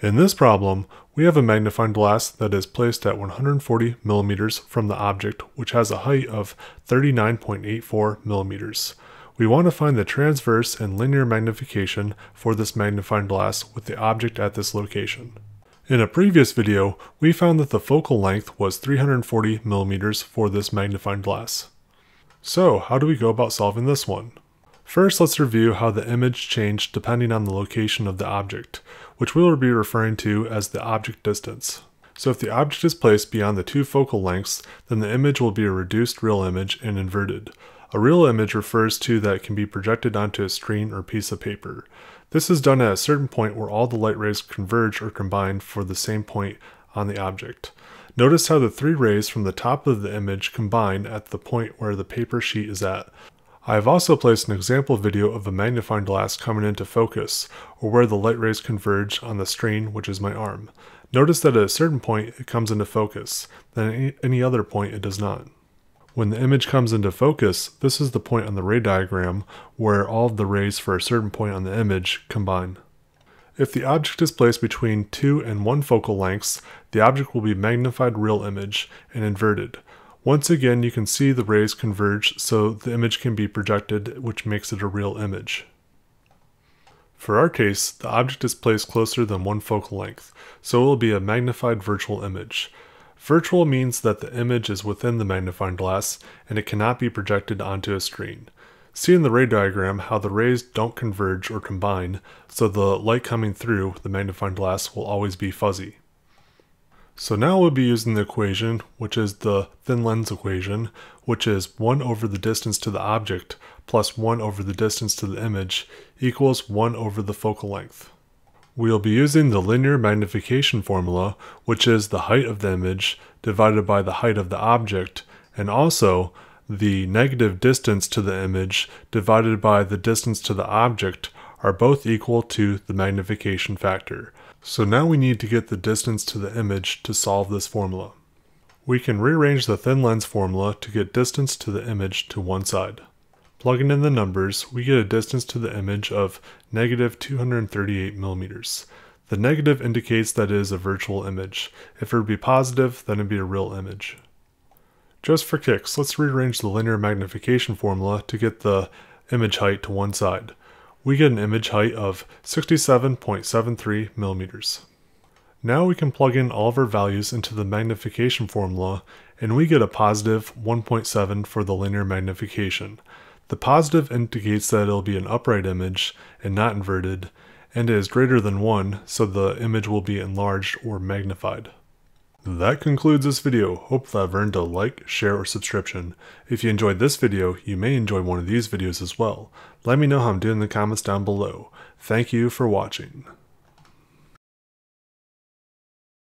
In this problem, we have a magnifying glass that is placed at 140 millimeters from the object, which has a height of 39.84 millimeters. We want to find the transverse and linear magnification for this magnifying glass with the object at this location. In a previous video, we found that the focal length was 340 millimeters for this magnifying glass. So how do we go about solving this one? First, let's review how the image changed depending on the location of the object, which we will be referring to as the object distance. So if the object is placed beyond the two focal lengths, then the image will be a reduced real image and inverted. A real image refers to that can be projected onto a screen or piece of paper. This is done at a certain point where all the light rays converge or combine for the same point on the object. Notice how the three rays from the top of the image combine at the point where the paper sheet is at. I have also placed an example video of a magnifying glass coming into focus, or where the light rays converge on the screen which is my arm. Notice that at a certain point it comes into focus, then at any other point it does not. When the image comes into focus, this is the point on the ray diagram where all of the rays for a certain point on the image combine. If the object is placed between two and one focal lengths, the object will be magnified real image and inverted, once again, you can see the rays converge so the image can be projected, which makes it a real image. For our case, the object is placed closer than one focal length, so it will be a magnified virtual image. Virtual means that the image is within the magnifying glass, and it cannot be projected onto a screen. See in the ray diagram how the rays don't converge or combine, so the light coming through the magnifying glass will always be fuzzy. So now we'll be using the equation, which is the thin lens equation, which is 1 over the distance to the object plus 1 over the distance to the image equals 1 over the focal length. We'll be using the linear magnification formula, which is the height of the image divided by the height of the object, and also the negative distance to the image divided by the distance to the object are both equal to the magnification factor. So now we need to get the distance to the image to solve this formula. We can rearrange the thin lens formula to get distance to the image to one side. Plugging in the numbers, we get a distance to the image of negative 238 millimeters. The negative indicates that it is a virtual image. If it would be positive, then it'd be a real image. Just for kicks, let's rearrange the linear magnification formula to get the image height to one side we get an image height of 67.73 millimeters. Now we can plug in all of our values into the magnification formula and we get a positive 1.7 for the linear magnification. The positive indicates that it'll be an upright image and not inverted, and it is greater than 1, so the image will be enlarged or magnified. That concludes this video. Hope that I've earned a like, share, or subscription. If you enjoyed this video, you may enjoy one of these videos as well. Let me know how I'm doing in the comments down below. Thank you for watching.